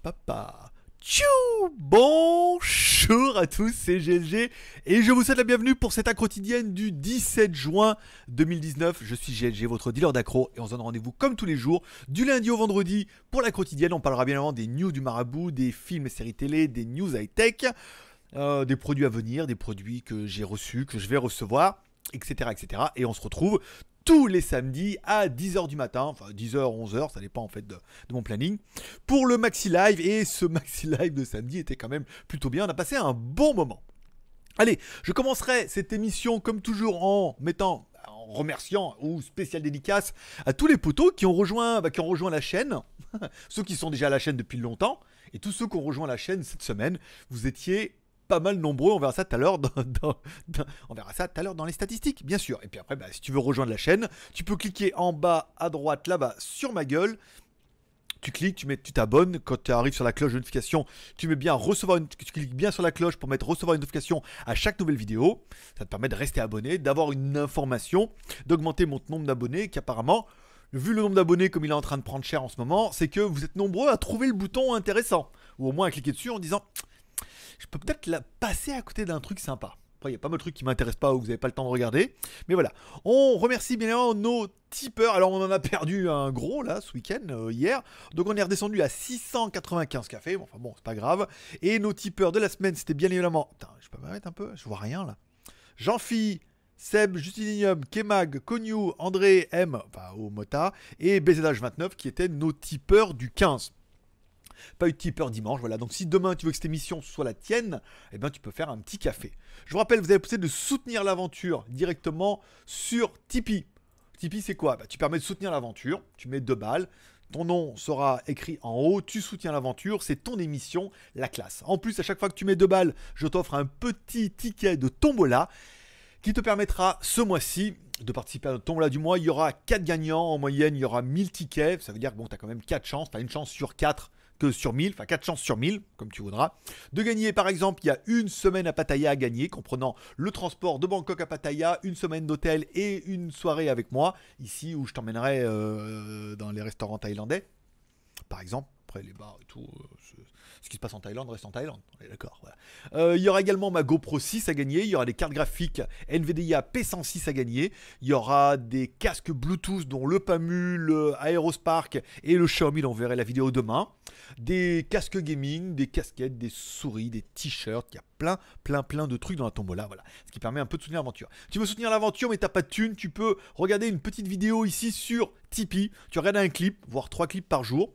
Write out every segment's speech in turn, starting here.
Papa, Tchou Bonjour à tous, c'est GLG et je vous souhaite la bienvenue pour cette accro quotidienne du 17 juin 2019. Je suis GLG, votre dealer d'accro et on se donne rendez-vous comme tous les jours du lundi au vendredi pour la quotidienne. On parlera bien avant des news du marabout, des films et séries télé, des news high-tech, euh, des produits à venir, des produits que j'ai reçus, que je vais recevoir etc., etc. Et on se retrouve tous les samedis à 10h du matin, enfin 10h, 11h, ça dépend en fait de, mon planning, pour le Maxi Live. Et ce Maxi Live de samedi était quand même plutôt bien, on a passé un bon moment. Allez, je commencerai cette émission comme toujours en mettant en remerciant ou spécial dédicace à tous les poteaux qui ont rejoint, bah, qui ont rejoint la chaîne, ceux qui sont déjà à la chaîne depuis longtemps, et tous ceux qui ont rejoint la chaîne cette semaine, vous étiez pas mal nombreux. On verra ça tout à l'heure dans, on verra ça à l'heure dans les statistiques, bien sûr. Et puis après, bah, si tu veux rejoindre la chaîne, tu peux cliquer en bas à droite là-bas sur ma gueule tu cliques, tu mets, tu t'abonnes. Quand tu arrives sur la cloche de notification, tu mets bien recevoir une, tu cliques bien sur la cloche pour mettre recevoir une notification à chaque nouvelle vidéo. Ça te permet de rester abonné, d'avoir une information, d'augmenter mon nombre d'abonnés qui apparemment, vu le nombre d'abonnés comme il est en train de prendre cher en ce moment, c'est que vous êtes nombreux à trouver le bouton intéressant ou au moins à cliquer dessus en disant je peux peut-être la passer à côté d'un truc sympa. il y a pas mal de trucs qui m'intéressent pas ou vous n'avez pas le temps de regarder. Mais voilà. On remercie bien évidemment nos tipeurs. Alors, on en a perdu un gros là ce week-end, euh, hier. Donc, on est redescendu à 695 cafés. Bon, enfin, bon, c'est pas grave. Et nos tipeurs de la semaine, c'était bien évidemment. Putain, je peux m'arrêter un peu Je vois rien là. jean phi Seb, Justinium, Kemag, Cognou, André M, enfin Mota et BZH29 qui étaient nos tipeurs du 15 pas eu de tipeur dimanche. Voilà, donc si demain tu veux que cette émission soit la tienne, eh bien tu peux faire un petit café. Je vous rappelle, vous avez la possibilité de soutenir l'aventure directement sur Tipeee. Tipeee, c'est quoi bah, Tu permets de soutenir l'aventure, tu mets deux balles, ton nom sera écrit en haut, tu soutiens l'aventure, c'est ton émission, la classe. En plus, à chaque fois que tu mets deux balles, je t'offre un petit ticket de tombola qui te permettra ce mois-ci de participer à notre tombola du mois. Il y aura 4 gagnants en moyenne, il y aura 1000 tickets, ça veut dire que bon, tu as quand même 4 chances, tu as une chance sur 4 sur 1000, enfin 4 chances sur 1000, comme tu voudras, de gagner par exemple, il y a une semaine à Pattaya à gagner, comprenant le transport de Bangkok à Pattaya, une semaine d'hôtel et une soirée avec moi, ici où je t'emmènerai euh, dans les restaurants thaïlandais, par exemple, après les bars et tout, euh, ce qui se passe en Thaïlande reste en Thaïlande. est d'accord. Euh, il y aura également ma GoPro 6 à gagner. Il y aura des cartes graphiques NVIDIA P106 à gagner. Il y aura des casques Bluetooth, dont le PAMU, le Aerospark et le Xiaomi. On verra la vidéo demain. Des casques gaming, des casquettes, des souris, des t-shirts. Il y a plein, plein, plein de trucs dans la tombola. Voilà. Ce qui permet un peu de soutenir l'aventure. Tu veux soutenir l'aventure, mais t'as pas de thunes. Tu peux regarder une petite vidéo ici sur Tipeee. Tu regardes un clip, voire trois clips par jour.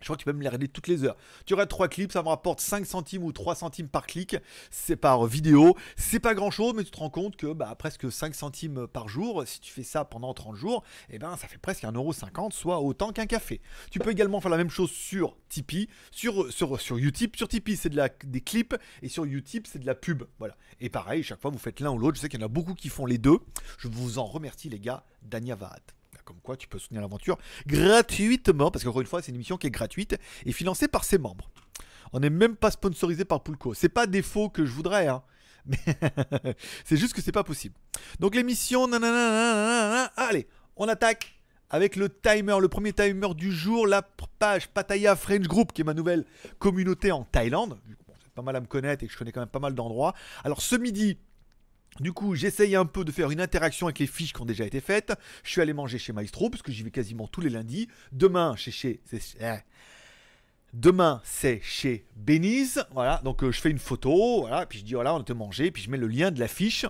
Je crois que tu peux me les regarder toutes les heures. Tu regardes trois clips, ça me rapporte 5 centimes ou 3 centimes par clic, c'est par vidéo. C'est pas grand chose, mais tu te rends compte que bah, presque 5 centimes par jour, si tu fais ça pendant 30 jours, eh ben, ça fait presque 1,50€, soit autant qu'un café. Tu peux également faire la même chose sur Tipeee, sur, sur, sur Utip. Sur Tipeee, c'est de la, des clips, et sur Utip, c'est de la pub. Voilà. Et pareil, chaque fois, vous faites l'un ou l'autre. Je sais qu'il y en a beaucoup qui font les deux. Je vous en remercie, les gars. Dania comme quoi tu peux soutenir l'aventure gratuitement, parce qu'encore une fois, c'est une émission qui est gratuite et financée par ses membres. On n'est même pas sponsorisé par Pulco. C'est pas défaut que je voudrais, hein. Mais c'est juste que c'est pas possible. Donc l'émission, allez, on attaque avec le timer, le premier timer du jour, la page Pattaya French Group, qui est ma nouvelle communauté en Thaïlande. pas mal à me connaître et que je connais quand même pas mal d'endroits. Alors ce midi, du coup, j'essaye un peu de faire une interaction avec les fiches qui ont déjà été faites. Je suis allé manger chez Maestro, parce que j'y vais quasiment tous les lundis. Demain, chez... chez eh. Demain, c'est chez Beniz. Voilà, donc euh, je fais une photo, voilà, puis je dis voilà, on te manger, puis je mets le lien de la fiche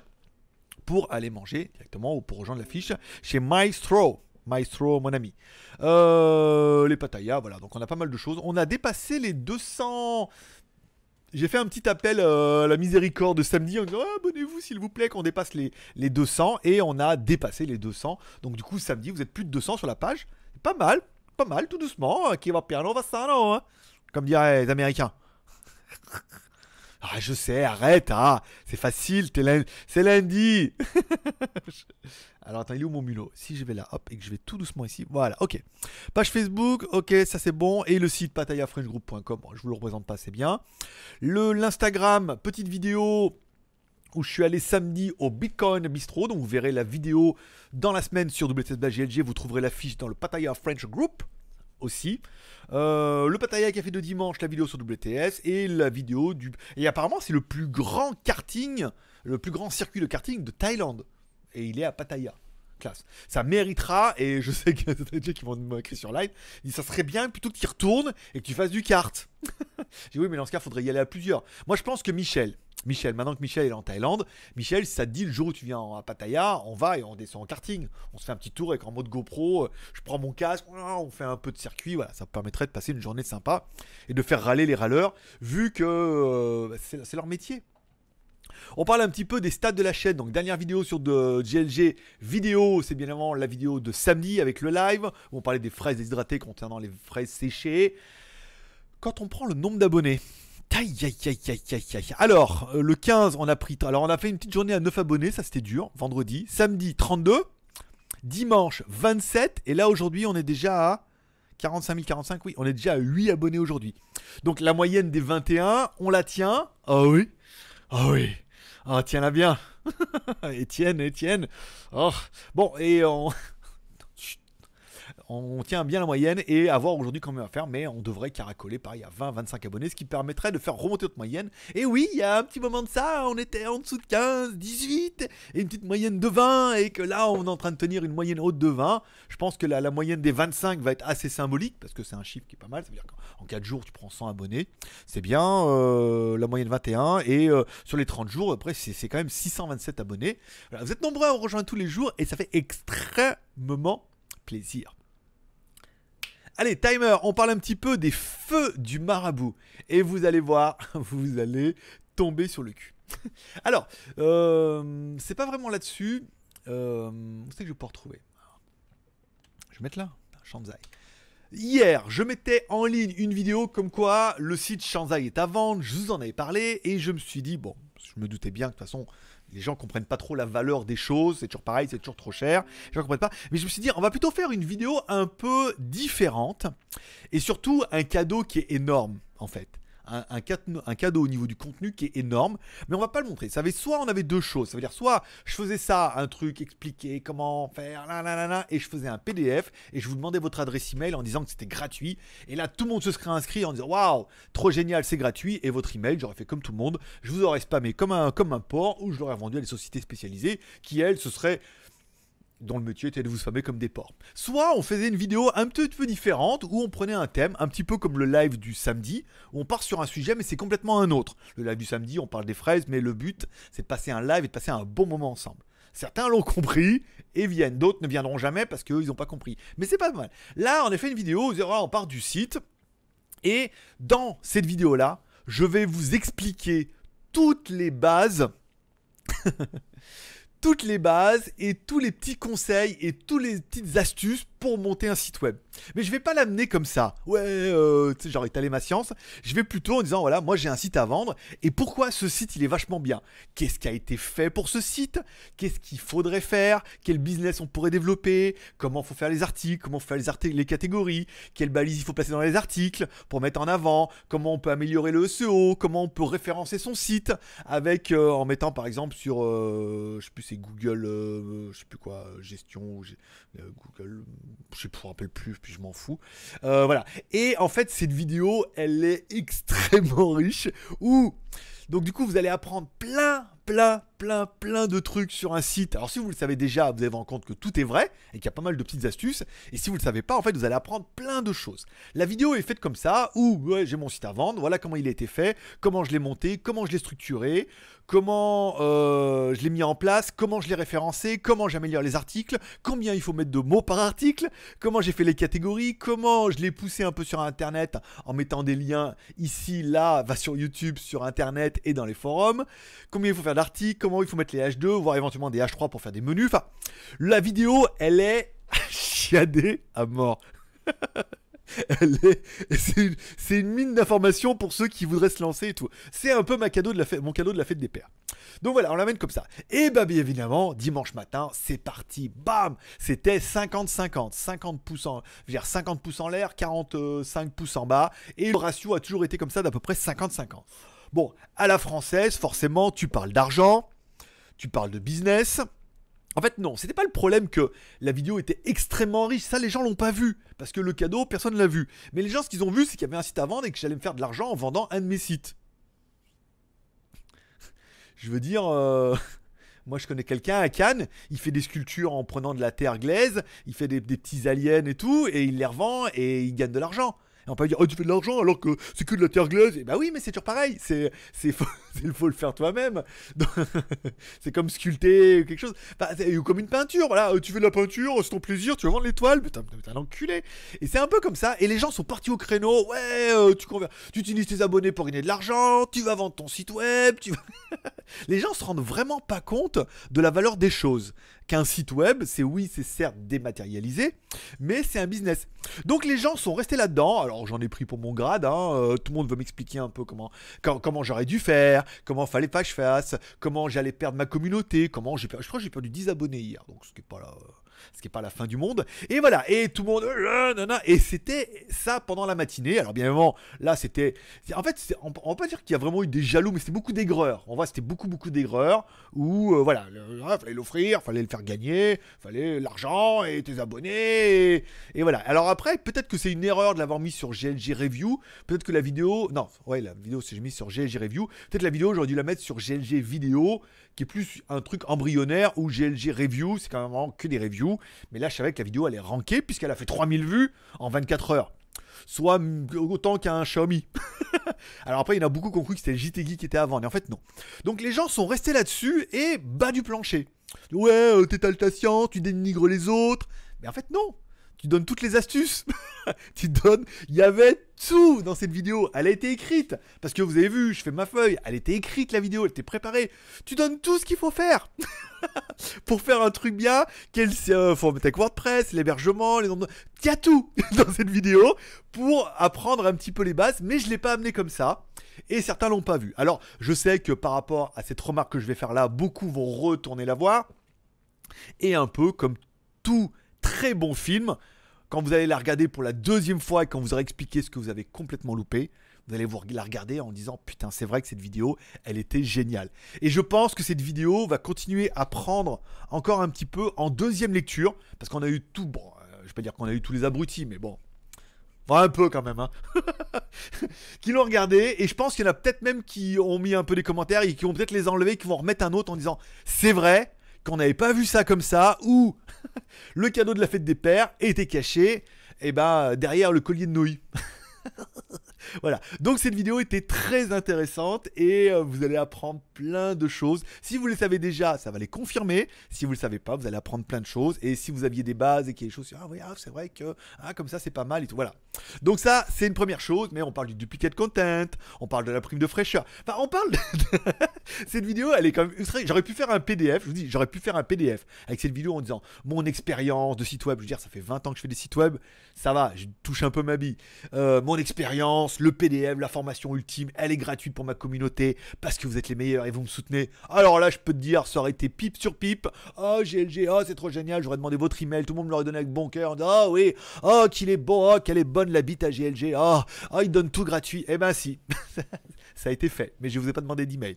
pour aller manger directement ou pour rejoindre la fiche chez Maestro. Maestro, mon ami. Euh, les patayas, voilà, donc on a pas mal de choses. On a dépassé les 200 j'ai fait un petit appel euh, à la miséricorde de samedi en disant abonnez-vous s'il vous plaît qu'on dépasse les, 200 et on a dépassé les 200. Donc du coup samedi vous êtes plus de 200 sur la page. Pas mal, pas mal tout doucement. Hein. Qui va piano va ça hein. Comme diraient les Américains. ah je sais, arrête, ah, c'est facile, c'est lundi. Alors attends, il est où mon mulot Si je vais là, hop, et que je vais tout doucement ici, voilà, ok. Page Facebook, ok, ça c'est bon. Et le site patayafrenchgroup.com, Je je vous le représente pas, c'est bien. L'Instagram, petite vidéo où je suis allé samedi au Bitcoin Bistro. Donc vous verrez la vidéo dans la semaine sur GLG. Vous trouverez l'affiche dans le Pataya French Group aussi. Euh, le Pataya Café de dimanche, la vidéo sur WTS et la vidéo du. Et apparemment, c'est le plus grand karting, le plus grand circuit de karting de Thaïlande et il est à Pattaya. Classe. Ça méritera, et je sais qu'il y a des gens qui vont m'écrire sur live, ça serait bien plutôt que tu retournes et que tu fasses du kart. J'ai oui, mais dans ce cas, il faudrait y aller à plusieurs. Moi, je pense que Michel, Michel, maintenant que Michel est en Thaïlande, Michel, ça te dit le jour où tu viens à Pattaya, on va et on descend en karting. On se fait un petit tour avec en mode GoPro, euh, je prends mon casque, on fait un peu de circuit, voilà, ça permettrait de passer une journée sympa et de faire râler les râleurs, vu que euh, bah, c'est leur métier. On parle un petit peu des stats de la chaîne. Donc, dernière vidéo sur de GLG vidéo, c'est bien avant la vidéo de samedi avec le live. Où on parlait des fraises déshydratées concernant les fraises séchées. Quand on prend le nombre d'abonnés, Aïe, aïe, aïe, aïe, Alors, euh, le 15, on a pris. Alors, on a fait une petite journée à 9 abonnés, ça c'était dur, vendredi. Samedi, 32. Dimanche, 27. Et là, aujourd'hui, on est déjà à 45 045. oui. On est déjà à 8 abonnés aujourd'hui. Donc, la moyenne des 21, on la tient. Ah oui. Ah oui. Ah, tiens-la bien. Etienne, Etienne Oh. Bon, et on... on tient bien la moyenne et avoir aujourd'hui quand même à faire, mais on devrait caracoler pareil à 20-25 abonnés, ce qui permettrait de faire remonter notre moyenne. Et oui, il y a un petit moment de ça, on était en dessous de 15, 18 et une petite moyenne de 20 et que là on est en train de tenir une moyenne haute de 20. Je pense que la, moyenne des 25 va être assez symbolique parce que c'est un chiffre qui est pas mal, ça veut dire qu'en 4 jours tu prends 100 abonnés, c'est bien, euh, la moyenne 21 et euh, sur les 30 jours, après c'est quand même 627 abonnés. vous êtes nombreux à rejoindre tous les jours et ça fait extrêmement plaisir. Allez, timer, on parle un petit peu des feux du marabout. Et vous allez voir, vous allez tomber sur le cul. Alors, euh, c'est pas vraiment là-dessus. Euh, où c'est que je vais pouvoir trouver Je vais mettre là. Shanzai. Hier, je mettais en ligne une vidéo comme quoi le site Shanzai est à vendre, je vous en avais parlé, et je me suis dit, bon, je me doutais bien que de toute façon, les gens comprennent pas trop la valeur des choses, c'est toujours pareil, c'est toujours trop cher, les gens comprennent pas. Mais je me suis dit, on va plutôt faire une vidéo un peu différente, et surtout un cadeau qui est énorme, en fait un, cadeau au niveau du contenu qui est énorme, mais on va pas le montrer. soit on avait deux choses, ça veut dire soit je faisais ça, un truc expliqué comment faire, là, là, et je faisais un PDF et je vous demandais votre adresse email en disant que c'était gratuit. Et là, tout le monde se serait inscrit en disant waouh, trop génial, c'est gratuit. Et votre email, j'aurais fait comme tout le monde, je vous aurais spammé comme un comme un porc ou je l'aurais vendu à des sociétés spécialisées qui elles ce serait dont le métier était de vous spammer comme des porcs. Soit on faisait une vidéo un petit peu différente où on prenait un thème, un petit peu comme le live du samedi, où on part sur un sujet mais c'est complètement un autre. Le live du samedi, on parle des fraises, mais le but c'est de passer un live et de passer un bon moment ensemble. Certains l'ont compris et viennent, d'autres ne viendront jamais parce qu'eux ils n'ont pas compris. Mais c'est pas mal. Là, on a fait une vidéo on part du site et dans cette vidéo là, je vais vous expliquer toutes les bases. toutes les bases et tous les petits conseils et toutes les petites astuces pour monter un site web. Mais je vais pas l'amener comme ça. Ouais, genre euh, étaler ma science. Je vais plutôt en disant voilà, moi j'ai un site à vendre et pourquoi ce site il est vachement bien. Qu'est-ce qui a été fait pour ce site Qu'est-ce qu'il faudrait faire Quel business on pourrait développer Comment faut faire les articles Comment faut faire les, articles, les catégories Quelle balise il faut placer dans les articles pour mettre en avant Comment on peut améliorer le SEO Comment on peut référencer son site avec euh, en mettant par exemple sur euh, je sais plus c'est Google je sais plus quoi gestion Google je me rappelle plus, puis je m'en fous. Euh, voilà. Et en fait, cette vidéo, elle est extrêmement riche. Où, donc du coup, vous allez apprendre plein, plein, plein, plein de trucs sur un site. Alors si vous le savez déjà, vous allez vous compte que tout est vrai et qu'il y a pas mal de petites astuces. Et si vous ne le savez pas, en fait, vous allez apprendre plein de choses. La vidéo est faite comme ça, où j'ai mon site à vendre, voilà comment il a été fait, comment je l'ai monté, comment je l'ai structuré, comment euh, je l'ai mis en place, comment je l'ai référencé, comment j'améliore les articles, combien il faut mettre de mots par article, comment j'ai fait les catégories, comment je l'ai poussé un peu sur Internet en mettant des liens ici, là, va sur YouTube, sur Internet et dans les forums, combien il faut faire d'articles, comment il faut mettre les H2, voire éventuellement des H3 pour faire des menus. Enfin, la vidéo, elle est chiadée à mort. c'est une, mine d'informations pour ceux qui voudraient se lancer et tout. C'est un peu cadeau de mon cadeau de la fête des pères. Donc voilà, on l'amène comme ça. Et bah bien évidemment, dimanche matin, c'est parti. Bam C'était 50-50. 50 pouces en, 50 pouces en l'air, 45 pouces en bas. Et le ratio a toujours été comme ça d'à peu près 50-50. Bon, à la française, forcément, tu parles d'argent tu parles de business. En fait, non, c'était pas le problème que la vidéo était extrêmement riche. Ça, les gens l'ont pas vu. Parce que le cadeau, personne ne l'a vu. Mais les gens, ce qu'ils ont vu, c'est qu'il y avait un site à vendre et que j'allais me faire de l'argent en vendant un de mes sites. Je veux dire. Euh, moi, je connais quelqu'un à Cannes, il fait des sculptures en prenant de la terre glaise, il fait des, petits aliens et tout, et il les revend et il gagne de l'argent. Et on peut dire, oh, tu fais de l'argent alors que c'est que de la terre glaise. Et bah oui, mais c'est toujours pareil. C'est. c'est... il faut le faire toi-même. c'est comme sculpter quelque chose, ou comme une peinture. Voilà, euh, tu fais de la peinture, euh, c'est ton plaisir, tu vas vendre l'étoile, mais un enculé. Et c'est un peu comme ça. Et les gens sont partis au créneau. Ouais, euh, tu conviens. tu utilises tes abonnés pour gagner de l'argent, tu vas vendre ton site web. Tu les gens se rendent vraiment pas compte de la valeur des choses. Qu'un site web, c'est oui, c'est certes dématérialisé, mais c'est un business. Donc les gens sont restés là-dedans. Alors j'en ai pris pour mon grade. Hein. tout le monde veut m'expliquer un peu comment, comment j'aurais dû faire, comment fallait pas que je fasse, comment j'allais perdre ma communauté, comment j'ai perdu, je crois que j'ai perdu 10 abonnés hier, donc ce qui est pas là. Euh, ce qui n'est pas la fin du monde. Et voilà, et tout le monde, euh, et c'était ça pendant la matinée. Alors bien évidemment, là c'était, en fait, on, peut dire qu'il y a vraiment eu des jaloux, mais c'était beaucoup d'aigreurs. on voit, c'était beaucoup beaucoup d'aigreurs où euh, voilà, il ah, fallait l'offrir, fallait le faire gagner, fallait l'argent et tes abonnés et, voilà. Alors après, peut-être que c'est une erreur de l'avoir mis sur GLG Review. Peut-être que la vidéo, non, ouais, la vidéo c'est mis sur GLG Review. Peut-être la vidéo j'aurais dû la mettre sur GLG Vidéo qui est plus un truc embryonnaire ou GLG review, c'est quand même vraiment que des reviews. Mais là, je savais que la vidéo, allait est puisqu'elle a fait 3000 vues en 24 heures. Soit autant qu'un Xiaomi. Alors après, il y en a beaucoup qui ont cru que c'était le JTG qui était avant, mais en fait, non. Donc les gens sont restés là-dessus et bas du plancher. Ouais, euh, t'étales ta tu dénigres les autres. Mais en fait, non tu donnes toutes les astuces. tu donnes, il y avait tout dans cette vidéo. Elle a été écrite. Parce que vous avez vu, je fais ma feuille. Elle était écrite, la vidéo. Elle était préparée. Tu donnes tout ce qu'il faut faire. pour faire un truc bien. Quel, euh, faut mettre avec WordPress, l'hébergement, les nombres. Il y a tout dans cette vidéo pour apprendre un petit peu les bases. Mais je ne l'ai pas amené comme ça. Et certains l'ont pas vu. Alors, je sais que par rapport à cette remarque que je vais faire là, beaucoup vont retourner la voir. Et un peu comme tout très bon film. Quand vous allez la regarder pour la deuxième fois et quand vous aurez expliqué ce que vous avez complètement loupé, vous allez vous la regarder en disant putain c'est vrai que cette vidéo elle était géniale. Et je pense que cette vidéo va continuer à prendre encore un petit peu en deuxième lecture parce qu'on a eu tout bon, euh, je vais pas dire qu'on a eu tous les abrutis mais bon. un peu quand même, hein. qui l'ont regardé, et je pense qu'il y en a peut-être même qui ont mis un peu des commentaires et qui ont peut-être les enlever, qui vont remettre un autre en disant C'est vrai, qu'on n'avait pas vu ça comme ça, où le cadeau de la fête des pères était caché, et eh bah ben, derrière le collier de Noé. Voilà. Donc cette vidéo était très intéressante et euh, vous allez apprendre plein de choses. Si vous les savez déjà, ça va les confirmer. Si vous ne le savez pas, vous allez apprendre plein de choses. Et si vous aviez des bases et qu'il y a des choses, ah ah, c'est vrai que ah, comme ça c'est pas mal et tout. Voilà. Donc ça, c'est une première chose, mais on parle du duplicate content, on parle de la prime de fraîcheur. Enfin, on parle... De... cette vidéo, elle est quand même J'aurais pu faire un PDF, je vous dis, j'aurais pu faire un PDF avec cette vidéo en disant mon expérience de site web, je veux dire, ça fait 20 ans que je fais des sites web, ça va, je touche un peu ma bille. Euh, mon expérience le PDF, la formation ultime, elle est gratuite pour ma communauté parce que vous êtes les meilleurs et vous me soutenez. Alors là, je peux te dire, ça aurait été pipe sur pipe. Oh, GLG, oh, c'est trop génial, j'aurais demandé votre email, tout le monde me l'aurait donné avec bon cœur. Ah oh, oui, oh, qu'il est beau, oh, qu'elle est bonne la bite à GLG, oh, oh, il donne tout gratuit. Eh ben si, ça a été fait, mais je vous ai pas demandé d'email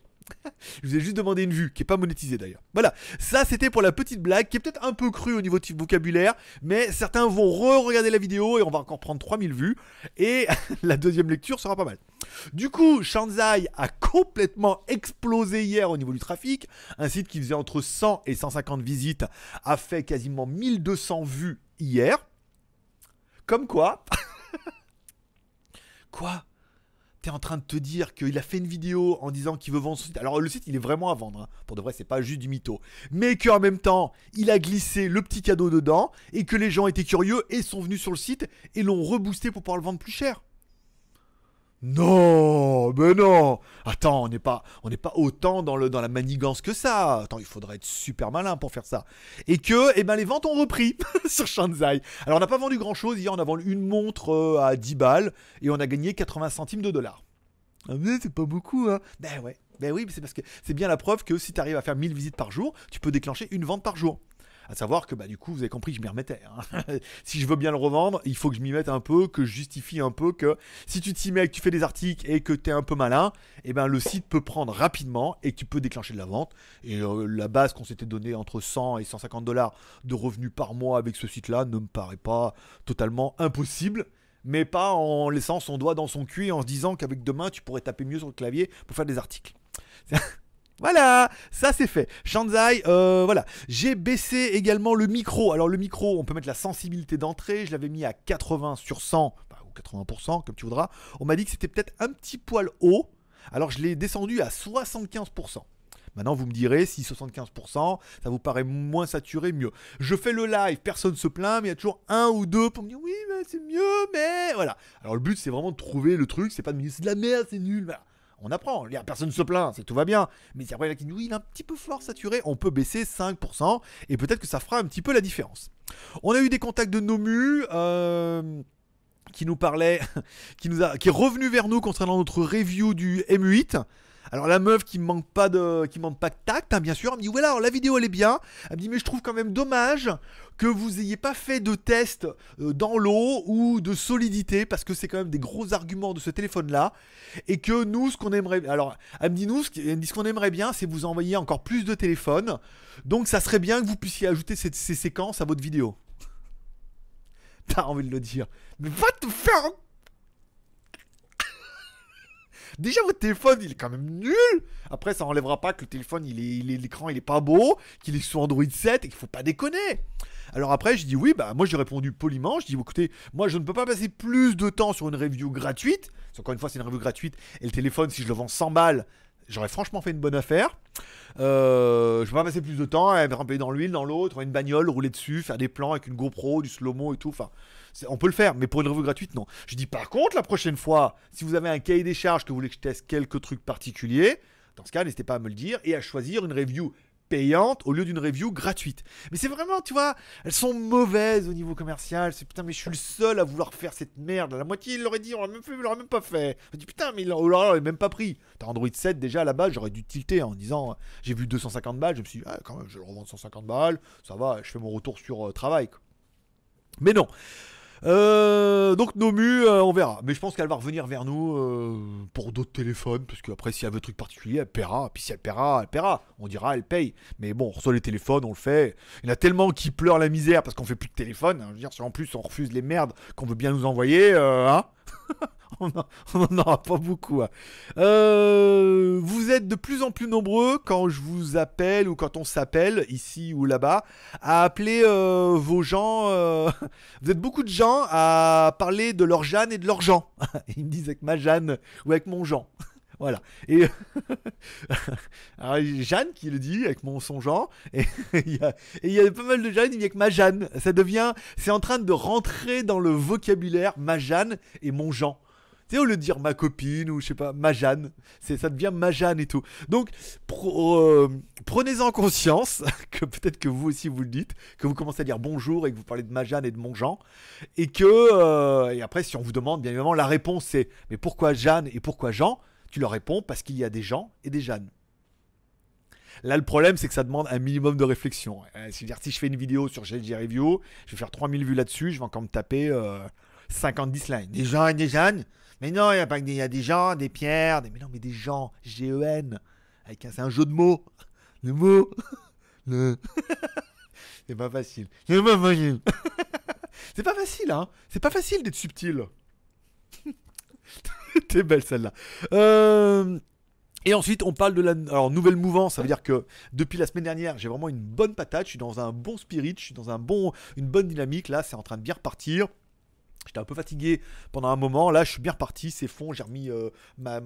je vous ai juste demandé une vue, qui n'est pas monétisée d'ailleurs. Voilà, ça c'était pour la petite blague, qui est peut-être un peu crue au niveau du vocabulaire, mais certains vont re-regarder la vidéo et on va encore prendre 3000 vues, et la deuxième lecture sera pas mal. Du coup, Shanzai a complètement explosé hier au niveau du trafic, un site qui faisait entre 100 et 150 visites a fait quasiment 1200 vues hier. Comme quoi... quoi t'es en train de te dire qu'il a fait une vidéo en disant qu'il veut vendre son site. Alors le site, il est vraiment à vendre. Hein. Pour de vrai, c'est pas juste du mytho. Mais qu'en même temps, il a glissé le petit cadeau dedans et que les gens étaient curieux et sont venus sur le site et l'ont reboosté pour pouvoir le vendre plus cher. Non, mais non. Attends, on n'est pas, on n'est pas autant dans le, dans la manigance que ça. Attends, il faudrait être super malin pour faire ça. Et que, eh ben, les ventes ont repris sur Shanzai. Alors, on n'a pas vendu grand chose. Hier, on a vendu une montre euh, à 10 balles et on a gagné 80 centimes de dollars. Ah, mais c'est pas beaucoup, hein. Ben ouais. Ben oui, c'est parce que c'est bien la preuve que si tu arrives à faire 1000 visites par jour, tu peux déclencher une vente par jour. À savoir que, bah, du coup, vous avez compris, je m'y remettais. Hein. si je veux bien le revendre, il faut que je m'y mette un peu, que je justifie un peu que si tu t'y mets, que tu fais des articles et que tu es un peu malin, et eh ben, le site peut prendre rapidement et tu peux déclencher de la vente. Et euh, la base qu'on s'était donnée entre 100 et 150 dollars de revenus par mois avec ce site-là ne me paraît pas totalement impossible mais pas en laissant son doigt dans son cul et en se disant qu'avec demain tu pourrais taper mieux sur le clavier pour faire des articles. Voilà, ça c'est fait. Shanzai, euh, voilà. J'ai baissé également le micro. Alors le micro, on peut mettre la sensibilité d'entrée. Je l'avais mis à 80 sur 100, ou 80% comme tu voudras. On m'a dit que c'était peut-être un petit poil haut. Alors je l'ai descendu à 75%. Maintenant, vous me direz si 75%, ça vous paraît moins saturé, mieux. Je fais le live, personne se plaint, mais il y a toujours un ou deux pour me dire oui, mais c'est mieux, mais voilà. Alors le but, c'est vraiment de trouver le truc, c'est pas de me dire c'est de la merde, c'est nul. Voilà on apprend. Personne ne se plaint, c'est tout va bien. Mais après, il y a qui il est un petit peu fort saturé, on peut baisser 5%, et peut-être que ça fera un petit peu la différence. On a eu des contacts de Nomu. Euh, qui nous parlait, qui, nous a, qui est revenu vers nous concernant notre review du M8. Alors la meuf qui manque pas de, qui manque pas de tact, hein, bien sûr, elle me dit ouais alors la vidéo elle est bien. Elle me dit mais je trouve quand même dommage que vous ayez pas fait de test euh, dans l'eau ou de solidité parce que c'est quand même des gros arguments de ce téléphone là et que nous ce qu'on aimerait, alors elle me dit nous ce, qu'on aimerait bien c'est vous envoyer encore plus de téléphones. Donc ça serait bien que vous puissiez ajouter ces séquences à votre vidéo. T'as envie de le dire, mais va te faire Déjà, votre téléphone, il est quand même nul. Après, ça enlèvera pas que le téléphone, il est, l'écran, il, est pas beau, qu'il est sous Android 7 et qu'il faut pas déconner. Alors après, je dis oui, bah moi j'ai répondu poliment, je dis écoutez, moi je ne peux pas passer plus de temps sur une review gratuite. c'est encore une fois, c'est une review gratuite et le téléphone, si je le vends 100 balles, j'aurais franchement fait une bonne affaire. Euh, je vais pas passer plus de temps à ramper dans l'huile, dans l'autre, une bagnole, rouler dessus, faire des plans avec une GoPro, du slow-mo et tout. Enfin, on peut le faire, mais pour une revue gratuite, non. Je dis par contre, la prochaine fois, si vous avez un cahier des charges que vous voulez que je teste quelques trucs particuliers, dans ce cas, n'hésitez pas à me le dire et à choisir une review payante au lieu d'une review gratuite. Mais c'est vraiment, tu vois, elles sont mauvaises au niveau commercial. C'est putain, mais je suis le seul à vouloir faire cette merde. La moitié, leur l'aurait dit, on l'aurait même pas fait. Je dis putain, mais oh on l'aurait même pas pris. T'as Android 7 déjà à la base, j'aurais dû tilter en disant, j'ai vu 250 balles, je me suis dit, ah, quand même, je le revends 150 balles, ça va, je fais mon retour sur euh, travail. Mais non. Euh, donc Nomu, euh, on verra. Mais je pense qu'elle va revenir vers nous euh, pour d'autres téléphones, parce qu'après, si elle veut un truc particulier, elle paiera. Puis si elle paiera, elle paiera. On dira, elle paye. Mais bon, on reçoit les téléphones, on le fait. Il y en a tellement qui pleurent la misère parce qu'on fait plus de téléphone. Hein, je veux dire, si en plus on refuse les merdes qu'on veut bien nous envoyer, hein on n'en aura pas beaucoup. Hein. Euh, vous êtes de plus en plus nombreux quand je vous appelle ou quand on s'appelle ici ou là-bas à appeler euh, vos gens. Euh, vous êtes beaucoup de gens à parler de leur Jeanne et de leur Jean. Ils me disent avec ma Jeanne ou avec mon Jean. Voilà. Et Jeanne qui le dit avec mon son Jean. Et il y, a pas mal de Jeanne, qui avec ma Jeanne. Ça devient, c'est en train de rentrer dans le vocabulaire ma Jeanne et mon Jean au lieu de dire ma copine ou je sais pas, ma Jeanne, c'est ça devient ma Jeanne et tout. Donc, euh, prenez-en conscience que peut-être que vous aussi vous le dites, que vous commencez à dire bonjour et que vous parlez de ma Jeanne et de mon Jean. Et que, euh, et après, si on vous demande, bien évidemment, la réponse c'est mais pourquoi Jeanne et pourquoi Jean Tu leur réponds parce qu'il y a des gens et des Jeannes. Là, le problème, c'est que ça demande un minimum de réflexion. Euh, c'est-à-dire, si je fais une vidéo sur GG Review, je vais faire 3000 vues là-dessus, je vais encore me taper 50 dislikes. Des gens et des jeunes mais non, il y a pas des, des gens, des pierres, des, mais non, mais des gens, G-E-N, avec c'est un jeu de mots. Le mot. Le... c'est pas facile. C'est pas facile. c'est pas facile, hein. C'est pas facile d'être subtil. T'es belle celle-là. Euh, et ensuite, on parle de la nouvelle mouvance. Ça veut dire que depuis la semaine dernière, j'ai vraiment une bonne patate. Je suis dans un bon spirit. Je suis dans un bon, une bonne dynamique. Là, c'est en train de bien repartir. J'étais un peu fatigué pendant un moment. Là, je suis bien reparti, c'est fond. J'ai remis euh, ma,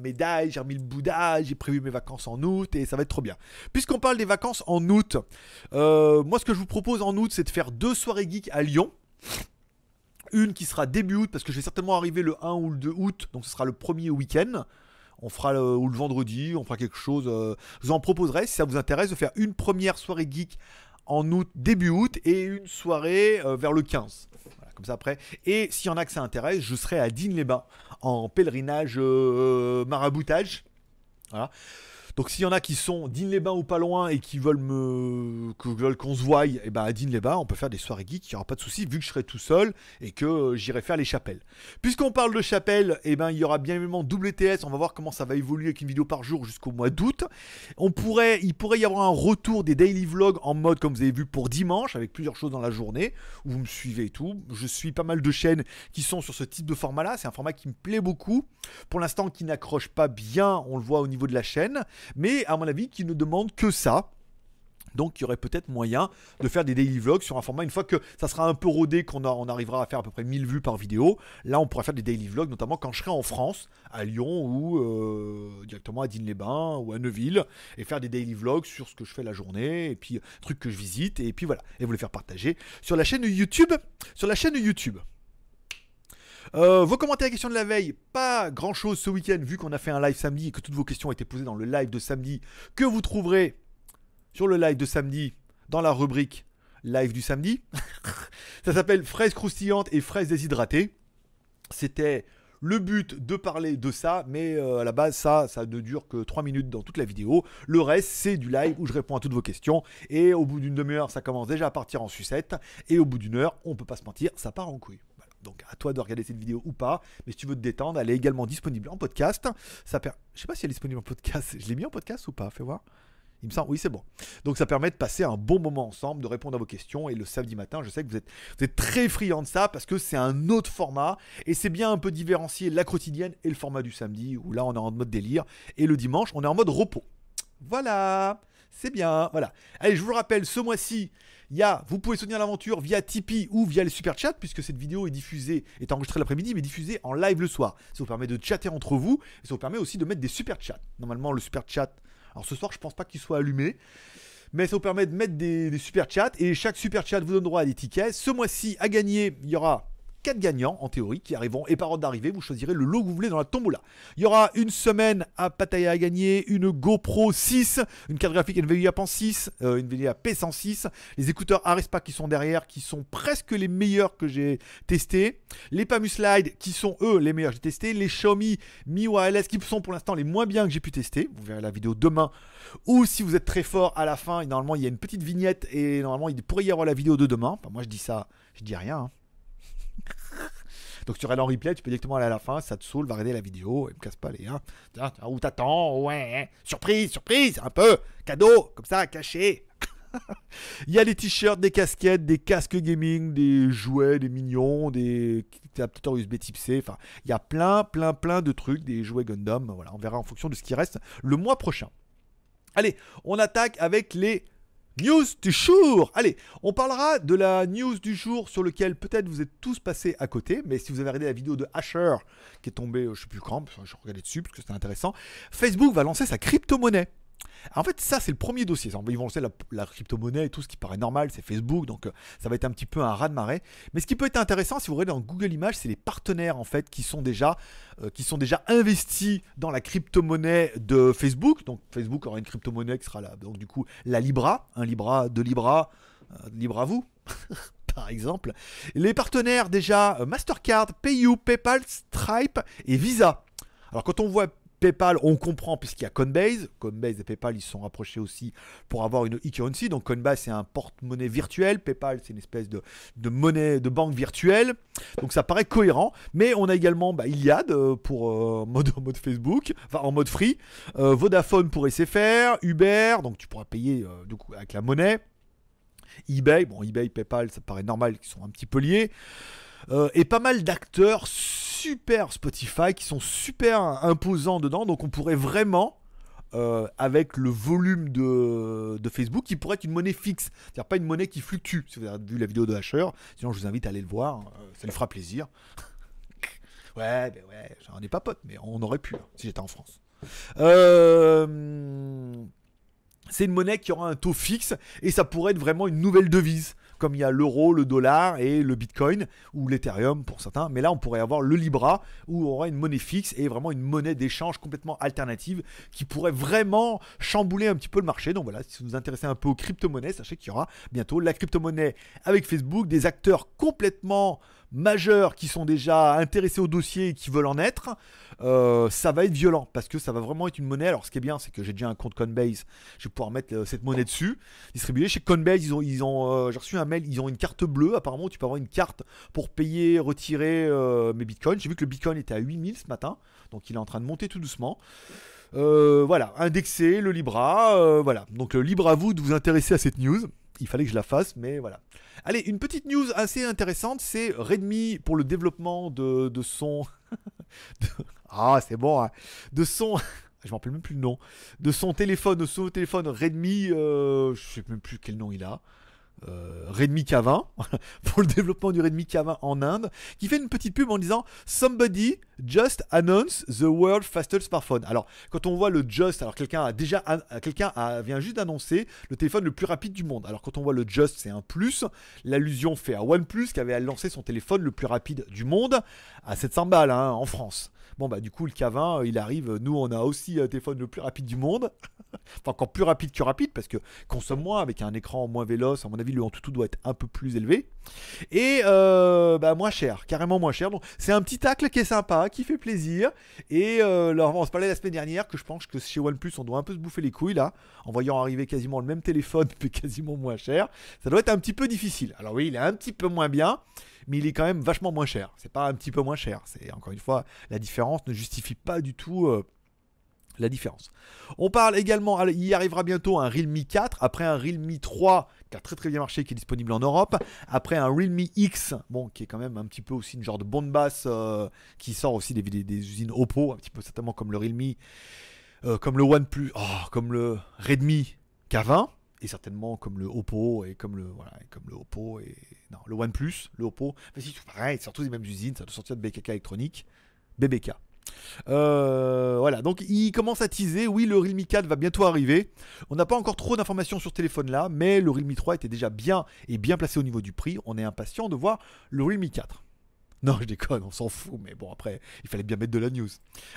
médaille, j'ai remis le Bouddha, j'ai prévu mes vacances en août et ça va être trop bien. Puisqu'on parle des vacances en août, euh, moi, ce que je vous propose en août, c'est de faire deux soirées geeks à Lyon. Une qui sera début août, parce que je vais certainement arriver le 1 ou le 2 août, donc ce sera le premier week-end. On fera le, ou le vendredi, on fera quelque chose. Euh, je vous en proposerai, si ça vous intéresse, de faire une première soirée geek en août, début août, et une soirée vers le 15 après. Et s'il y en a que ça intéresse, je serai à Digne-les-Bains en pèlerinage euh, maraboutage. Voilà. Donc s'il y en a qui sont Digne-les-Bains ou pas loin et qui veulent me qu'on se voie, et eh ben à les bains on peut faire des soirées geeks, il n'y aura pas de souci vu que je serai tout seul et que euh, j'irai faire les chapelles. Puisqu'on parle de chapelles, et eh ben il y aura bien évidemment WTS, on va voir comment ça va évoluer avec une vidéo par jour jusqu'au mois d'août. On pourrait il pourrait y avoir un retour des daily vlogs en mode comme vous avez vu pour dimanche avec plusieurs choses dans la journée où vous me suivez et tout. Je suis pas mal de chaînes qui sont sur ce type de format là, c'est un format qui me plaît beaucoup. Pour l'instant qui n'accroche pas bien, on le voit au niveau de la chaîne mais à mon avis qui ne demande que ça. Donc il y aurait peut-être moyen de faire des daily vlogs sur un format, une fois que ça sera un peu rodé, qu'on on arrivera à faire à peu près 1000 vues par vidéo, là on pourrait faire des daily vlogs, notamment quand je serai en France, à Lyon ou euh, directement à Digne-les-Bains ou à Neuville, et faire des daily vlogs sur ce que je fais la journée, et puis trucs que je visite, et puis voilà, et vous les faire partager sur la chaîne YouTube, sur la chaîne YouTube. Euh, vos commentaires et questions de la veille, pas grand chose ce week-end vu qu'on a fait un live samedi et que toutes vos questions étaient posées dans le live de samedi que vous trouverez sur le live de samedi dans la rubrique live du samedi. Ça s'appelle fraises croustillantes et fraises déshydratées. C'était le but de parler de ça, mais euh, à la base, ça, ça ne dure que 3 minutes dans toute la vidéo. Le reste, c'est du live où je réponds à toutes vos questions. Et au bout d'une demi-heure, ça commence déjà à partir en sucette. Et au bout d'une heure, on peut pas se mentir, ça part en couille. Donc à toi de regarder cette vidéo ou pas. Mais si tu veux te détendre, elle est également disponible en podcast. Ça ne Je sais pas si elle est disponible en podcast. Je l'ai mis en podcast ou pas Fais voir. Il me semble, oui, c'est bon. Donc ça permet de passer un bon moment ensemble, de répondre à vos questions. Et le samedi matin, je sais que vous êtes, très friands de ça parce que c'est un autre format. Et c'est bien un peu différencier la quotidienne et le format du samedi où là on est en mode délire. Et le dimanche, on est en mode repos. Voilà. C'est bien, voilà. Allez, je vous rappelle, ce mois-ci, il y a, vous pouvez soutenir l'aventure via Tipeee ou via les super Chats, puisque cette vidéo est diffusée, est enregistrée l'après-midi, mais diffusée en live le soir. Ça vous permet de chatter entre vous, et ça vous permet aussi de mettre des super chats. Normalement, le super chat, alors ce soir, je pense pas qu'il soit allumé mais ça vous permet de mettre des, des, super chats et chaque super chat vous donne droit à des tickets. Ce mois-ci, à gagner, il y aura 4 gagnants en théorie qui arriveront et par ordre d'arrivée, vous choisirez le lot que vous voulez dans la tombola. Il y aura une semaine à Pattaya à gagner, une GoPro 6, une carte graphique NVIDIA PAN 6, une P106, les écouteurs Arespa qui sont derrière, qui sont presque les meilleurs que j'ai testés, les PAMU Slide qui sont eux les meilleurs que j'ai testés, les Xiaomi Mi LS qui sont pour l'instant les moins bien que j'ai pu tester, vous verrez la vidéo demain, ou si vous êtes très fort à la fin, et normalement il y a une petite vignette et normalement il pourrait y avoir la vidéo de demain, moi je dis ça, je dis rien. Hein. Donc tu regardes en replay, tu peux directement aller à la fin, ça te saoule, va regarder la vidéo, et me casse pas les. Hein. où t'attends Ouais, hein. surprise, surprise, un peu, cadeau, comme ça, caché. Il y a les t-shirts, des casquettes, des casques gaming, des jouets, des mignons, des adaptateurs USB type C. Enfin, il y a plein, plein, plein de trucs, des jouets Gundam. Voilà, on verra en fonction de ce qui reste le mois prochain. Allez, on attaque avec les News du jour Allez, on parlera de la news du jour sur lequel peut-être vous êtes tous passés à côté, mais si vous avez regardé la vidéo de Asher qui est tombée, euh, je sais plus quand, je regardais dessus parce que c'était intéressant, Facebook va lancer sa crypto-monnaie. En fait, ça, c'est le premier dossier. Ils vont lancer la, la crypto-monnaie et tout ce qui paraît normal, c'est Facebook, donc euh, ça va être un petit peu un raz-de-marée. Mais ce qui peut être intéressant, si vous regardez dans Google Images, c'est les partenaires en fait qui sont déjà, euh, qui sont déjà investis dans la crypto-monnaie de Facebook. Donc Facebook aura une crypto-monnaie qui sera là, donc du coup la Libra, un Libra, euh, de Libra, euh, Libra vous. par exemple, les partenaires déjà Mastercard, PayU, PayPal, Stripe et Visa. Alors quand on voit PayPal, on comprend puisqu'il y a Coinbase. Coinbase et PayPal, ils sont rapprochés aussi pour avoir une e-currency. Donc Coinbase, c'est un porte-monnaie virtuel. PayPal, c'est une espèce de, monnaie, de banque virtuelle. Donc ça paraît cohérent. Mais on a également bah, Iliad euh, pour euh, mode, Facebook, enfin en mode free. Euh, Vodafone pour SFR, Uber, donc tu pourras payer avec la monnaie. eBay, bon eBay, PayPal, ça paraît normal qu'ils sont un petit peu liés. et pas mal d'acteurs super Spotify, qui sont super imposants dedans. Donc on pourrait vraiment, euh, avec le volume de, Facebook, qui pourrait être une monnaie fixe. C'est-à-dire pas une monnaie qui fluctue. Si vous avez vu la vidéo de Hacher. sinon je vous invite à aller le voir. Euh, ça lui fera plaisir. ouais, ben ouais, j'en ai pas pote, mais on aurait pu hein, si j'étais en France. Euh, c'est une monnaie qui aura un taux fixe et ça pourrait être vraiment une nouvelle devise comme il y a l'euro, le dollar et le bitcoin, ou l'Ethereum pour certains. Mais là, on pourrait avoir le Libra, où on aura une monnaie fixe et vraiment une monnaie d'échange complètement alternative qui pourrait vraiment chambouler un petit peu le marché. Donc voilà, si vous vous intéressez un peu aux crypto-monnaies, sachez qu'il y aura bientôt la crypto-monnaie avec Facebook, des acteurs complètement majeurs qui sont déjà intéressés au dossier et qui veulent en être, euh, ça va être violent parce que ça va vraiment être une monnaie. Alors, ce qui est bien, c'est que j'ai déjà un compte Coinbase, je vais pouvoir mettre euh, cette monnaie dessus, distribuer. Chez Coinbase, ils ont, euh, j'ai reçu un mail, ils ont une carte bleue. Apparemment, tu peux avoir une carte pour payer, retirer mes bitcoins. J'ai vu que le bitcoin était à 8000 ce matin, donc il est en train de monter tout doucement. voilà, indexer le Libra, voilà. Donc, libre à vous de vous intéresser à cette news il fallait que je la fasse, mais voilà. Allez, une petite news assez intéressante, c'est Redmi pour le développement de, son... Ah, c'est bon, hein. De son... je m'en rappelle même plus le nom, de son téléphone, son téléphone Redmi, Je euh, je sais même plus quel nom il a. Euh, Redmi K20, pour le développement du Redmi K20 en Inde, qui fait une petite pub en disant Somebody just announced the world fastest smartphone. Alors, quand on voit le just, alors quelqu'un a déjà, quelqu'un vient juste d'annoncer le téléphone le plus rapide du monde. Alors, quand on voit le just, c'est un plus. L'allusion fait à OnePlus qui avait lancé son téléphone le plus rapide du monde à 700 balles hein, en France. Bon, bah, du coup, le K20, euh, il arrive. Euh, nous, on a aussi un euh, téléphone le plus rapide du monde. enfin, encore plus rapide que rapide, parce que consomme moins, avec un écran moins véloce. À mon avis, le tout doit être un peu plus élevé. Et bah, moins cher, carrément moins cher. Donc, c'est un petit tacle qui est sympa, qui fait plaisir. Et on se parlait la semaine dernière que je pense que chez OnePlus, on doit un peu se bouffer les couilles, là, en voyant arriver quasiment le même téléphone, mais quasiment moins cher. Ça doit être un petit peu difficile. Alors, oui, il est un petit peu moins bien mais il est quand même vachement moins cher. C'est pas un petit peu moins cher. C'est encore une fois, la différence ne justifie pas du tout. Euh, la différence. On parle également, il y arrivera bientôt un Realme 4, après un Realme 3 qui a très très bien marché, qui est disponible en Europe, après un Realme X, bon, qui est quand même un petit peu aussi une genre de bombe basse, euh, qui sort aussi des, usines Oppo, un petit peu certainement comme le Realme, euh, comme le OnePlus, oh, comme le Redmi K20, et certainement comme le Oppo, et comme le, voilà, et comme le Oppo, et le OnePlus, le Oppo, c'est pareil, surtout les mêmes usines, ça doit sortir de BKK électronique, BBK. Euh, voilà, donc il commence à teaser. Oui, le Realme 4 va bientôt arriver. On n'a pas encore trop d'informations sur ce téléphone là, mais le Realme 3 était déjà bien et bien placé au niveau du prix. On est impatient de voir le Realme 4. Non, je déconne, on s'en fout, mais bon, après, il fallait bien mettre de la news.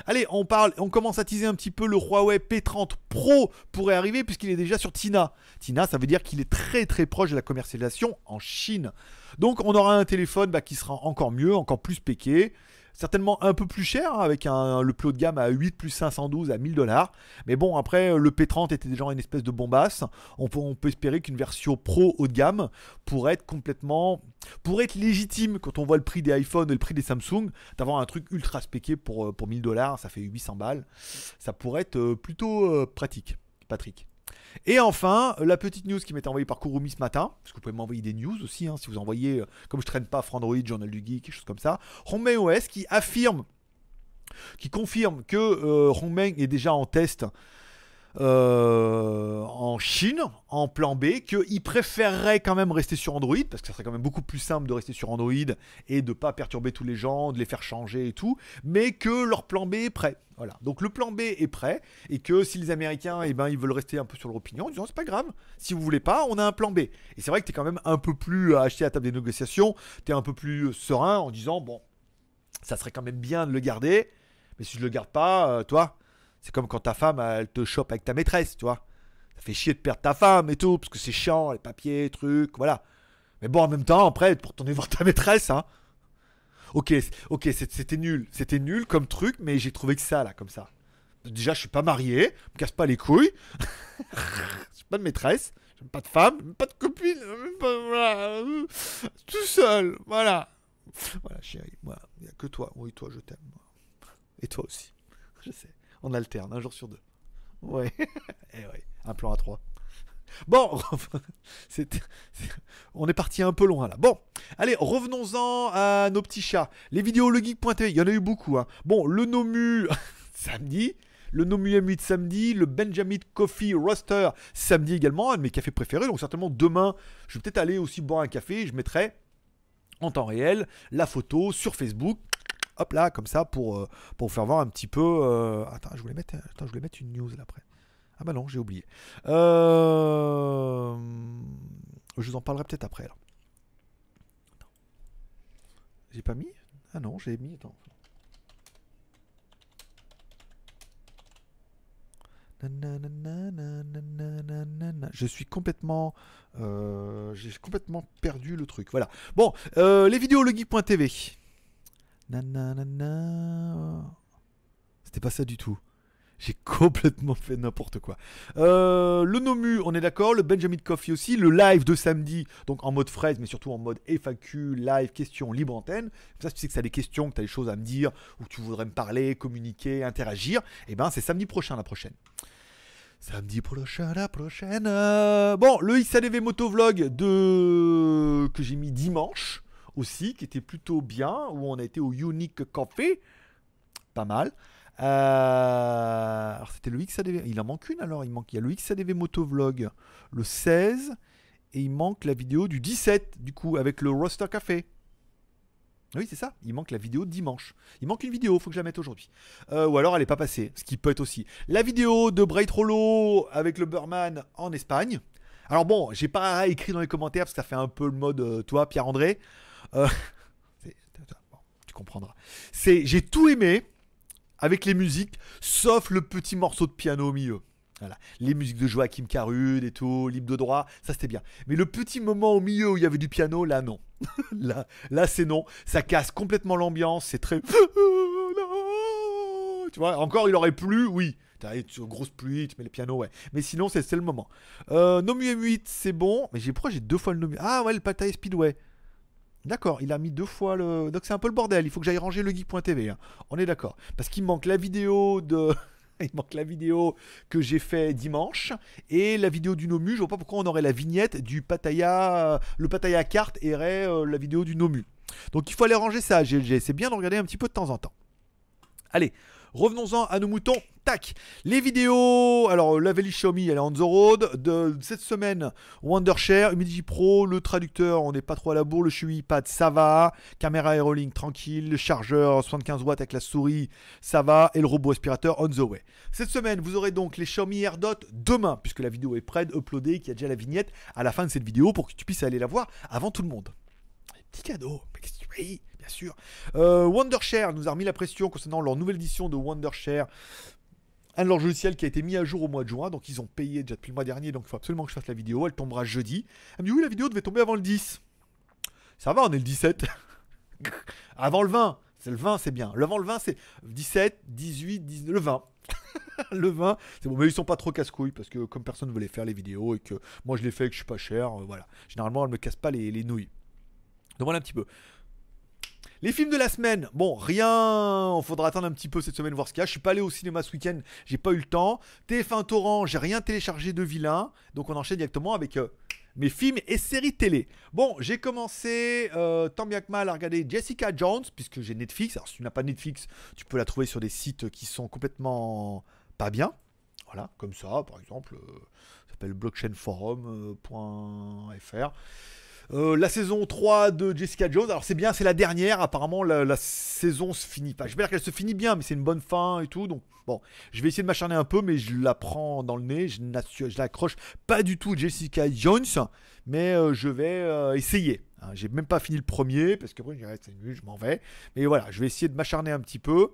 Allez, on parle, on commence à teaser un petit peu le Huawei P30 Pro pourrait arriver puisqu'il est déjà sur Tina. Tina, ça veut dire qu'il est très très proche de la commercialisation en Chine. Donc, on aura un téléphone bah, qui sera encore mieux, encore plus péqué certainement un peu plus cher, hein, avec le plus haut de gamme à 8 plus 512 à 1000 dollars. Mais bon, après, euh, le P30 était déjà une espèce de bombasse. On peut, espérer qu'une version pro haut de gamme pourrait être complètement. pourrait être légitime quand on voit le prix des iPhone et le prix des Samsung, d'avoir un truc ultra spéqué pour, euh, pour 1000 dollars, ça fait 800 balles. Ça pourrait être euh, plutôt pratique, Patrick. Et enfin, euh, la petite news qui m'est envoyée par Kurumi ce matin, parce que vous pouvez m'envoyer des news aussi, hein, si vous envoyez, euh, comme je traîne pas Frandroid, Journal du Geek, quelque chose comme ça, Hongmeng OS qui affirme, qui confirme que euh, est déjà en test euh, en Chine, en plan B, qu'ils préféreraient quand même rester sur Android, parce que ça serait quand même beaucoup plus simple de rester sur Android et de pas perturber tous les gens, de les faire changer et tout, mais que leur plan B est prêt. Voilà. Donc le plan B est prêt, et que si les Américains, et eh ben, ils veulent rester un peu sur leur opinion, en disant c'est pas grave, si vous voulez pas, on a un plan B. Et c'est vrai que tu es quand même un peu plus acheté à la table des négociations, tu es un peu plus euh, serein en disant bon, ça serait quand même bien de le garder, mais si je le garde pas, euh, toi, c'est comme quand ta femme, elle te chope avec ta maîtresse, tu vois. Ça fait chier de perdre ta femme et tout, parce que c'est chiant, les papiers, trucs, voilà. Mais bon, en même temps, après, pour tourner voir ta maîtresse, hein. Ok, ok, c'était nul. C'était nul comme truc, mais j'ai trouvé que ça, là, comme ça. Déjà, je suis pas marié, me casse pas les couilles. Je suis pas de maîtresse, n'aime pas de femme, pas de copine, même pas. Voilà. Euh, tout seul, voilà. Voilà, chérie, voilà. Il y a que toi. Oui, toi, je t'aime. Et toi aussi. Je sais. On alterne, un jour sur deux. Ouais. Et eh ouais, un plan à trois. Bon, on est parti un peu loin là. Bon, allez, revenons-en à nos petits chats. Les vidéos pointé il y en a eu beaucoup. Hein. Bon, le Nomu samedi, le Nomu M8 samedi, le Benjamin Coffee Roaster samedi également, un de mes cafés préférés. Donc certainement demain, je vais peut-être aller aussi boire un café je mettrai en temps réel la photo sur Facebook hop là, comme ça, pour, euh, pour faire voir un petit peu. Euh, attends, je voulais, mettre, attends, je voulais mettre une news là après. Ah bah non, j'ai oublié. Euh, je vous en parlerai peut-être après. J'ai pas mis Ah non, j'ai mis. Attends. Je suis complètement, j'ai complètement perdu le truc. Voilà. Bon, les vidéos legeek.tv. Nanana. C'était pas ça du tout. J'ai complètement fait n'importe quoi. Euh, le Nomu, on est d'accord. Le Benjamin Coffee aussi. Le live de samedi, donc en mode fraise, mais surtout en mode FAQ, live, questions, libre antenne. ça, si tu sais que ça as des questions, que tu as des choses à me dire, ou que tu voudrais me parler, communiquer, interagir, Eh ben c'est samedi prochain, la prochaine. Samedi prochain, la prochaine. Euh, bon, le XADV Motovlog de... que j'ai mis dimanche aussi, qui était plutôt bien, où on a été au Unique Café. Pas mal. Euh, alors c'était le XADV. Il en manque une alors. Il manque. Il y a le XADV Motovlog le 16 et il manque la vidéo du 17 du coup avec le Roster Café. Oui c'est ça. Il manque la vidéo dimanche. Il manque une vidéo. Faut que je la mette aujourd'hui. Euh, ou alors elle n'est pas passée. Ce qui peut être aussi la vidéo de Bray Trollo avec le Burman en Espagne. Alors bon, j'ai pas écrit dans les commentaires parce que ça fait un peu le mode euh, toi Pierre André. Euh, tu comprendras. C'est, j'ai tout aimé avec les musiques, sauf le petit morceau de piano au milieu. Voilà. Les musiques de Joachim Carude et tout, libre de droit, ça c'était bien. Mais le petit moment au milieu où il y avait du piano, là non. là, là c'est non. Ça casse complètement l'ambiance, c'est très. tu vois, encore il aurait plu, oui. as grosse pluie, tu mets le piano, ouais. Mais sinon, c'est le moment. Euh, Nomu M8, c'est bon. Mais j'ai, pourquoi j'ai deux fois le Nomu Ah ouais, le Pataille Speedway. D'accord, il a mis deux fois le. Donc c'est un peu le bordel, il faut que j'aille ranger le geek.tv. Hein. On est d'accord. Parce qu'il manque la vidéo de. il manque la vidéo que j'ai fait dimanche et la vidéo du Nomu. Je vois pas pourquoi on aurait la vignette du Pataya. Le Pataya carte et euh, la vidéo du Nomu. Donc il faut aller ranger ça, GLG. C'est bien de regarder un petit peu de temps en temps. Allez, Revenons-en à nos moutons. Tac Les vidéos, alors euh, la Veli Xiaomi elle est on the road, de cette semaine Wondershare, midji Pro, le traducteur on n'est pas trop à la bourre, le Shui Pad ça va, caméra AeroLink, tranquille, le chargeur 75 watts avec la souris ça va, et le robot aspirateur on the way. Cette semaine vous aurez donc les Xiaomi AirDot demain, puisque la vidéo est prête, uploadée, qu'il y a déjà la vignette à la fin de cette vidéo pour que tu puisses aller la voir avant tout le monde. Petit cadeau, sûr. Euh, Wondershare nous a remis la pression concernant leur nouvelle édition de Wondershare. Un de leurs logiciels qui a été mis à jour au mois de juin, donc ils ont payé déjà depuis le mois dernier, donc il faut absolument que je fasse la vidéo, elle tombera jeudi. Elle me dit oui, la vidéo devait tomber avant le 10. Ça va, on est le 17. avant le 20. C'est le 20, c'est bien. Le avant le 20, c'est 17, 18, 19, le 20. le 20, c'est bon, mais ils sont pas trop casse-couilles parce que comme personne ne voulait faire les vidéos et que moi je les fais et que je suis pas cher, euh, voilà. Généralement, elle me casse pas les, les nouilles. Donc voilà un petit peu. Les films de la semaine, bon, rien, faudra attendre un petit peu cette semaine voir ce qu'il y a. Je suis pas allé au cinéma ce week-end, j'ai pas eu le temps. TF1 Torrent, j'ai rien téléchargé de vilain, donc on enchaîne directement avec euh, mes films et séries télé. Bon, j'ai commencé euh, tant bien que mal à regarder Jessica Jones, puisque j'ai Netflix. Alors si tu n'as pas Netflix, tu peux la trouver sur des sites qui sont complètement pas bien. Voilà, comme ça, par exemple, euh, ça s'appelle blockchainforum.fr. Euh, la saison 3 de Jessica Jones, alors c'est bien, c'est la dernière, apparemment la, saison se finit pas. Je vais dire qu'elle se finit bien, mais c'est une bonne fin et tout, donc bon, je vais essayer de m'acharner un peu, mais je la prends dans le nez, je l'accroche pas du tout Jessica Jones, mais euh, je vais euh, essayer. Hein, j'ai même pas fini le premier, parce que après, je ah, c'est nul, je m'en vais. Mais voilà, je vais essayer de m'acharner un petit peu.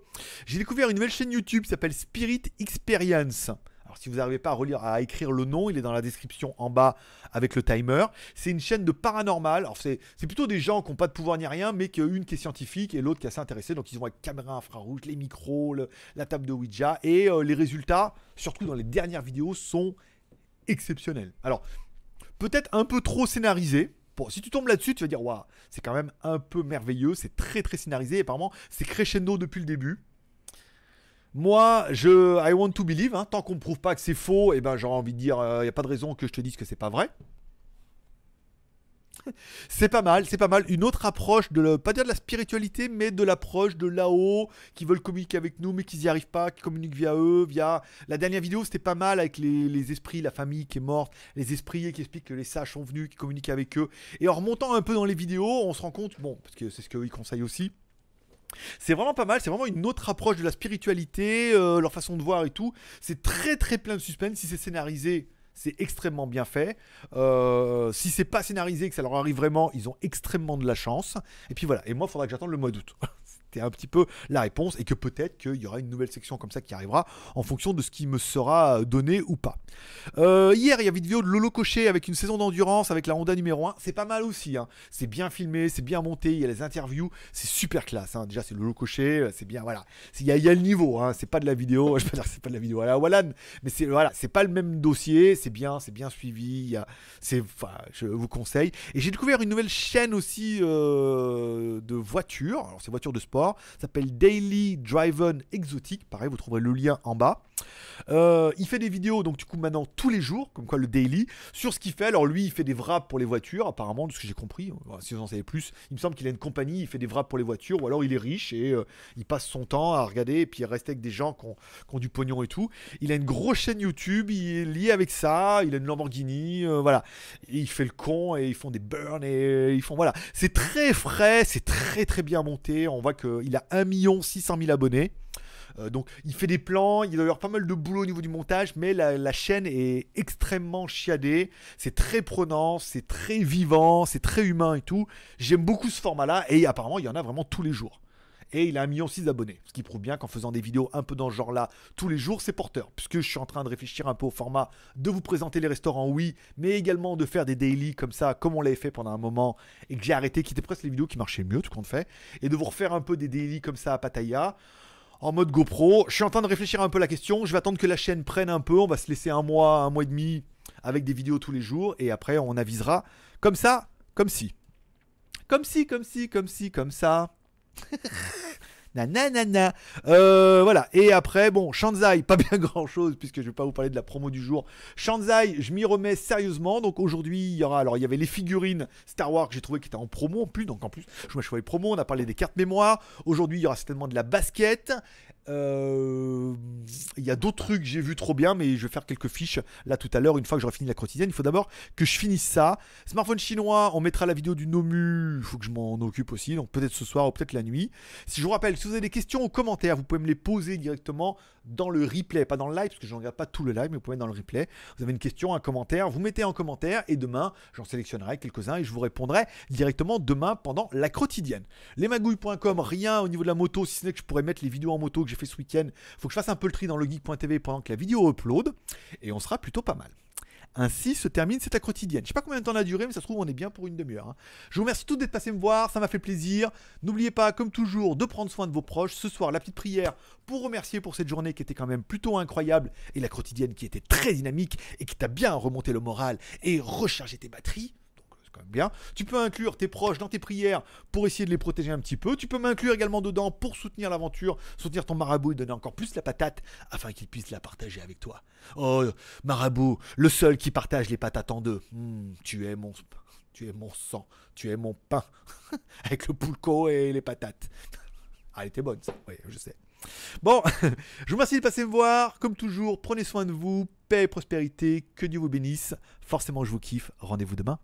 J'ai découvert une nouvelle chaîne YouTube qui s'appelle Spirit Experience. Alors si vous n'arrivez pas à relire, à écrire le nom, il est dans la description en bas avec le timer. C'est une chaîne de paranormal. Alors c'est plutôt des gens qui n'ont pas de pouvoir ni rien, mais qu'une une qui est scientifique et l'autre qui est assez intéressée. Donc ils ont la caméra infrarouge, les micros, la table de Ouija et euh, les résultats, surtout dans les dernières vidéos, sont exceptionnels. Alors peut-être un peu trop scénarisé. Bon, si tu tombes là-dessus, tu vas dire, waouh, c'est quand même un peu merveilleux, c'est très très scénarisé, et apparemment c'est crescendo depuis le début. Moi, je, I want to believe. Hein. tant qu'on ne prouve pas que c'est faux, et eh ben j'aurais envie de dire, il euh, n'y a pas de raison que je te dise que c'est pas vrai. c'est pas mal, c'est pas mal. Une autre approche de, pas dire de la spiritualité, mais de l'approche de là-haut, qui veulent communiquer avec nous, mais qui n'y arrivent pas, qui communiquent via eux, via. La dernière vidéo, c'était pas mal avec les, les, esprits, la famille qui est morte, les esprits qui expliquent que les sages sont venus, qui communiquent avec eux. Et en remontant un peu dans les vidéos, on se rend compte, bon, parce que c'est ce qu'ils conseillent aussi c'est vraiment pas mal, c'est vraiment une autre approche de la spiritualité, euh, leur façon de voir et tout. C'est très très plein de suspense. Si c'est scénarisé, c'est extrêmement bien fait. Euh, si c'est pas scénarisé, que ça leur arrive vraiment, ils ont extrêmement de la chance. Et puis voilà, et moi, il faudra que j'attende le mois d'août. c'était un petit peu la réponse et que peut-être qu'il y aura une nouvelle section comme ça qui arrivera en fonction de ce qui me sera euh, donné ou pas. Euh, hier, il y a vidéo de Lolo Cochet avec une saison d'endurance avec la Honda numéro 1. C'est pas mal aussi. Hein. C'est bien filmé, c'est bien monté. Il y a les interviews. C'est super classe. Hein. Déjà, c'est Lolo Cochet. Euh, c'est bien. Voilà. Il y, a, le niveau. Hein. C'est pas de la vidéo. Je peux dire c'est pas de la vidéo à la Wallan. Mais c'est voilà, c'est pas le même dossier. C'est bien, c'est bien suivi. C'est, enfin, je vous conseille. Et j'ai découvert une nouvelle chaîne aussi de voitures. Alors, c'est voitures de sport s'appelle Daily Driven Exotic. Pareil, vous trouverez le lien en bas. Euh, il fait des vidéos, donc du coup maintenant tous les jours, comme quoi le daily, sur ce qu'il fait. Alors lui, il fait des wraps pour les voitures, apparemment, de ce que j'ai compris. Si vous en savez plus, il me semble qu'il a une compagnie, il fait des wraps pour les voitures, ou alors il est riche et euh, il passe son temps à regarder et puis à rester avec des gens qui ont, du pognon et tout. Il a une grosse chaîne YouTube, il est lié avec ça, il a une Lamborghini, euh, voilà. il fait le con et ils font des burns et ils font voilà. C'est très frais, c'est très très bien monté. On voit qu'il a 1 600 000 abonnés. Euh, donc il fait des plans, il doit y avoir pas mal de boulot au niveau du montage, mais la, chaîne est extrêmement chiadée, c'est très prenant, c'est très vivant, c'est très humain et tout. J'aime beaucoup ce format-là et apparemment il y en a vraiment tous les jours. Et il a un million abonnés ce qui prouve bien qu'en faisant des vidéos un peu dans ce genre-là tous les jours, c'est porteur. Puisque je suis en train de réfléchir un peu au format, de vous présenter les restaurants, oui, mais également de faire des daily comme ça, comme on l'avait fait pendant un moment, et que j'ai arrêté, qui presque les vidéos qui marchaient mieux, tout compte fait, et de vous refaire un peu des daily comme ça à Pattaya en mode GoPro. Je suis en train de réfléchir un peu à la question. Je vais attendre que la chaîne prenne un peu. On va se laisser un mois, un mois et demi avec des vidéos tous les jours. Et après, on avisera. Comme ça, comme si. Comme si, comme si, comme si, comme ça. Nanana. Euh, voilà. Et après, bon, Shanzai, pas bien grand chose, puisque je vais pas vous parler de la promo du jour. Shanzai, je m'y remets sérieusement. Donc aujourd'hui, il y aura. Alors, il y avait les figurines Star Wars que j'ai trouvé qui étaient en promo en plus. Donc en plus, je me promo. On a parlé des cartes mémoire. Aujourd'hui, il y aura certainement de la basket. Euh, il y a d'autres trucs que j'ai vu trop bien, mais je vais faire quelques fiches là tout à l'heure, une fois que j'aurai fini la quotidienne. Il faut d'abord que je finisse ça. Smartphone chinois, on mettra la vidéo du Nomu, il faut que je m'en occupe aussi, donc peut-être ce soir ou peut-être la nuit. Si je vous rappelle, si vous avez des questions ou commentaires, vous pouvez me les poser directement dans le replay, pas dans le live, parce que je ne regarde pas tout le live, mais vous pouvez dans le replay. Vous avez une question, un commentaire, vous mettez en commentaire, et demain, j'en sélectionnerai quelques-uns et je vous répondrai directement demain pendant la quotidienne. Lesmagouilles.com, rien au niveau de la moto, si ce n'est que je pourrais mettre les vidéos en moto que j'ai fait ce week-end. Faut que je fasse un peu le tri dans le pendant que la vidéo upload. Et on sera plutôt pas mal. Ainsi se termine cette quotidienne. Je sais pas combien de temps a duré, mais ça se trouve, on est bien pour une demi-heure. Hein. Je vous remercie tous d'être passé me voir, ça m'a fait plaisir. N'oubliez pas, comme toujours, de prendre soin de vos proches. Ce soir, la petite prière pour remercier pour cette journée qui était quand même plutôt incroyable et la quotidienne qui était très dynamique et qui t'a bien remonté le moral et rechargé tes batteries bien. Tu peux inclure tes proches dans tes prières pour essayer de les protéger un petit peu. Tu peux m'inclure également dedans pour soutenir l'aventure, soutenir ton marabout et donner encore plus la patate afin qu'il puisse la partager avec toi. Oh, marabout, le seul qui partage les patates en deux. Hmm, tu es mon... Tu es mon sang, tu es mon pain, avec le poulco et les patates. Ah, elle était bonne, ça. Oui, je sais. Bon, je vous remercie de passer me voir. Comme toujours, prenez soin de vous. Paix et prospérité. Que Dieu vous bénisse. Forcément, je vous kiffe. Rendez-vous demain.